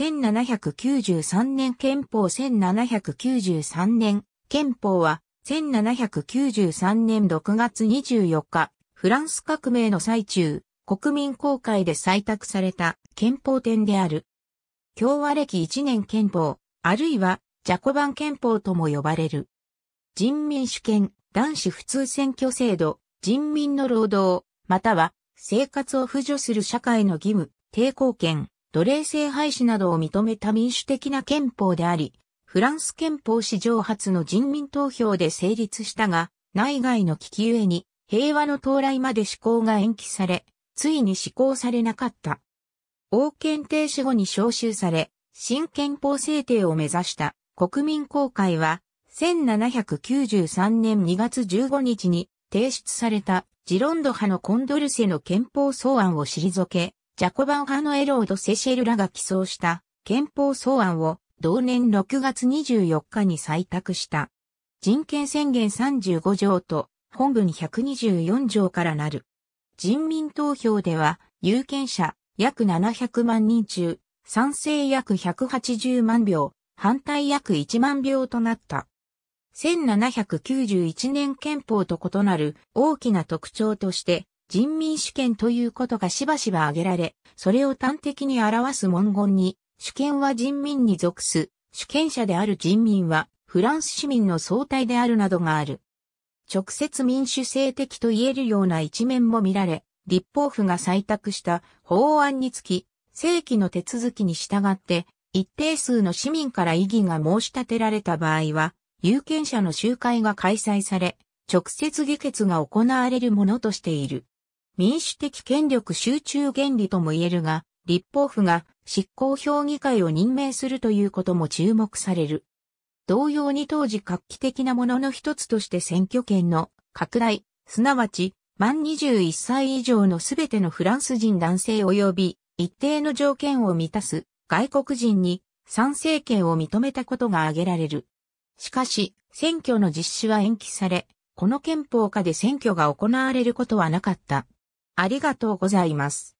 1793年憲法1793年憲法は1793年6月24日フランス革命の最中国民公開で採択された憲法典である共和歴1年憲法あるいはジャコバン憲法とも呼ばれる人民主権男子普通選挙制度人民の労働または生活を扶助する社会の義務、抵抗権、奴隷制廃止などを認めた民主的な憲法であり、フランス憲法史上初の人民投票で成立したが、内外の危機ゆえに平和の到来まで施行が延期され、ついに施行されなかった。王権停止後に召集され、新憲法制定を目指した国民公会は、1793年2月15日に提出されたジロンド派のコンドルセの憲法草案を退け、ジャコバン派のエロード・セシェルらが起草した憲法草案を同年6月24日に採択した。人権宣言35条と本文124条からなる。人民投票では有権者約700万人中、賛成約180万票、反対約1万票となった。1791年憲法と異なる大きな特徴として、人民主権ということがしばしば挙げられ、それを端的に表す文言に、主権は人民に属す、主権者である人民は、フランス市民の総体であるなどがある。直接民主政的と言えるような一面も見られ、立法府が採択した法案につき、正規の手続きに従って、一定数の市民から異議が申し立てられた場合は、有権者の集会が開催され、直接議決が行われるものとしている。民主的権力集中原理とも言えるが、立法府が執行評議会を任命するということも注目される。同様に当時画期的なものの一つとして選挙権の拡大、すなわち満21歳以上のすべてのフランス人男性及び一定の条件を満たす外国人に参政権を認めたことが挙げられる。しかし、選挙の実施は延期され、この憲法下で選挙が行われることはなかった。ありがとうございます。